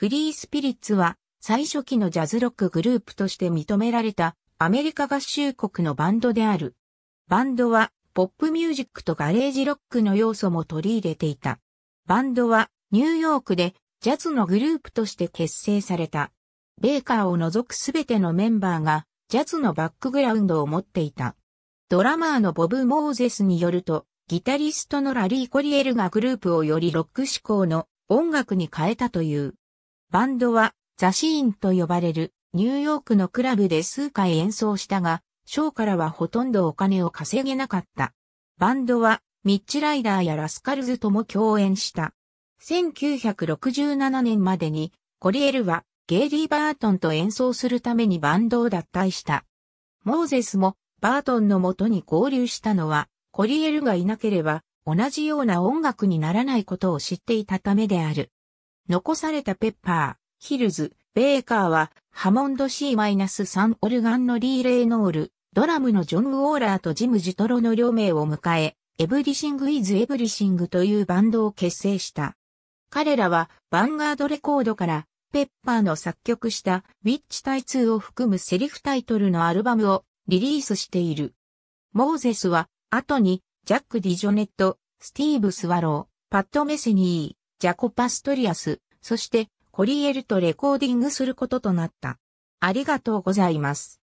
フリースピリッツは最初期のジャズロックグループとして認められたアメリカ合衆国のバンドである。バンドはポップミュージックとガレージロックの要素も取り入れていた。バンドはニューヨークでジャズのグループとして結成された。ベーカーを除くすべてのメンバーがジャズのバックグラウンドを持っていた。ドラマーのボブ・モーゼスによると、ギタリストのラリー・コリエルがグループをよりロック志向の音楽に変えたという。バンドはザシーンと呼ばれるニューヨークのクラブで数回演奏したが、ショーからはほとんどお金を稼げなかった。バンドはミッチライダーやラスカルズとも共演した。1967年までにコリエルはゲイリー・バートンと演奏するためにバンドを脱退した。モーゼスもバートンの元に合流したのはコリエルがいなければ同じような音楽にならないことを知っていたためである。残されたペッパー、ヒルズ、ベーカーは、ハモンド C-3 オルガンのリー・レイノール、ドラムのジョン・ウォーラーとジム・ジトロの両名を迎え、エブリシング・イズ・エブリシングというバンドを結成した。彼らは、ヴァンガードレコードから、ペッパーの作曲した、ウィッチ・タイツーを含むセリフタイトルのアルバムをリリースしている。モーゼスは、後に、ジャック・ディジョネット、スティーブ・スワロー、パッド・メセニー、ジャコ・パストリアス、そしてコリエルとレコーディングすることとなった。ありがとうございます。